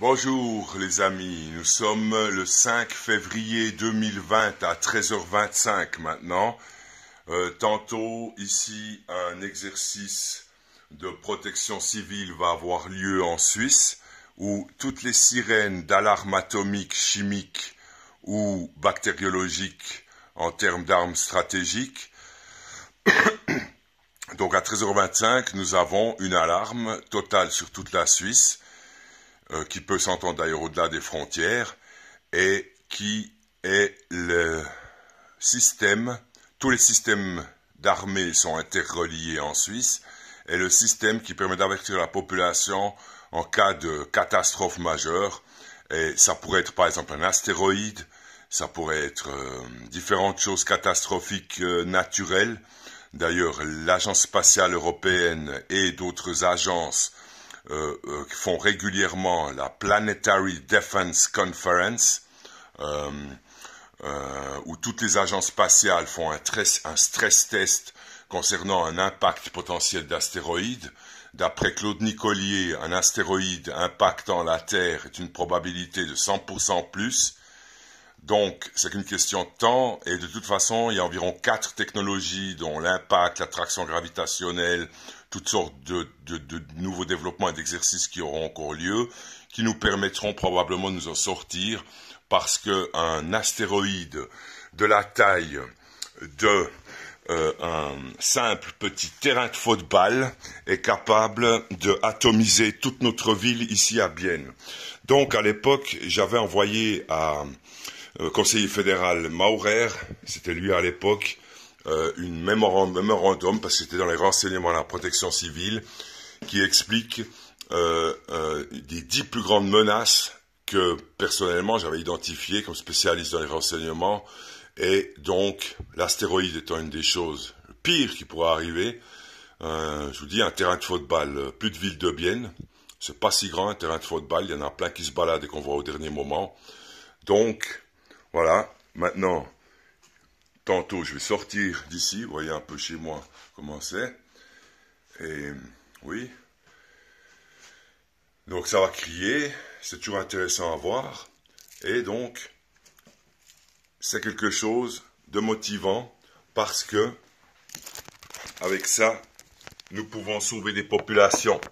Bonjour les amis, nous sommes le 5 février 2020 à 13h25 maintenant. Euh, tantôt ici un exercice de protection civile va avoir lieu en Suisse où toutes les sirènes d'alarme atomique, chimique ou bactériologique en termes d'armes stratégiques. Donc à 13h25, nous avons une alarme totale sur toute la Suisse euh, qui peut s'entendre d'ailleurs au-delà des frontières, et qui est le système, tous les systèmes d'armée sont interreliés en Suisse, et le système qui permet d'avertir la population en cas de catastrophe majeure, et ça pourrait être par exemple un astéroïde, ça pourrait être euh, différentes choses catastrophiques euh, naturelles. D'ailleurs, l'Agence spatiale européenne et d'autres agences euh, euh, qui font régulièrement la Planetary Defense Conference, euh, où toutes les agences spatiales font un, stress, test concernant un impact potentiel d'astéroïdes. D'après Claude Nicolier, un astéroïde impactant la Terre est une probabilité de 100% plus. Donc, c'est qu'une question de temps, et de toute façon, il y a environ quatre technologies, dont l'impact, l'attraction gravitationnelle, toutes sortes de, nouveaux développements et d'exercices qui auront encore lieu, qui nous permettront probablement de nous en sortir, parce qu'un astéroïde de la taille de euh, simple petit terrain de football est capable de toute notre ville ici à Bienne. Donc à l'époque, j'avais envoyé à euh, conseiller fédéral Maurer, c'était lui à l'époque, euh, une mémorandum, parce que c'était dans les renseignements à la protection civile, qui explique euh, euh, des dix plus grandes menaces que personnellement j'avais identifiées comme spécialiste dans les renseignements, et donc l'astéroïde étant une des choses pires qui pourrait arriver, je vous dis un terrain de football, plus de ville de Bienne, c'est pas si grand un terrain de football, il y en a plein qui se baladent et qu'on voit au dernier moment. Donc voilà, maintenant Tantôt, je vais sortir d'ici. Vous voyez un peu chez moi comment c'est. Et oui. Donc, ça va crier. C'est toujours intéressant à voir. Et donc, c'est quelque chose de motivant parce que, avec ça, nous pouvons sauver des populations.